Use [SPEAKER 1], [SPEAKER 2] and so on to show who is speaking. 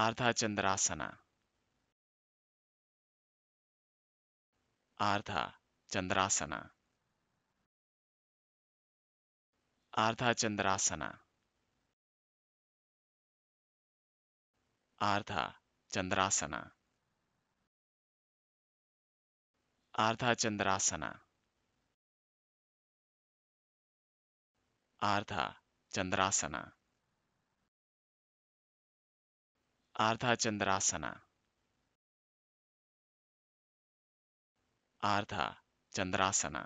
[SPEAKER 1] अर्धचंद्रासन अर्धचंद्रासन अर्धचंद्रासन अर्धचंद्रासन अर्धचंद्रासन अर्धचंद्रासन अर्धा चंद्रासना अर्धचंद्रासन चंद्रासना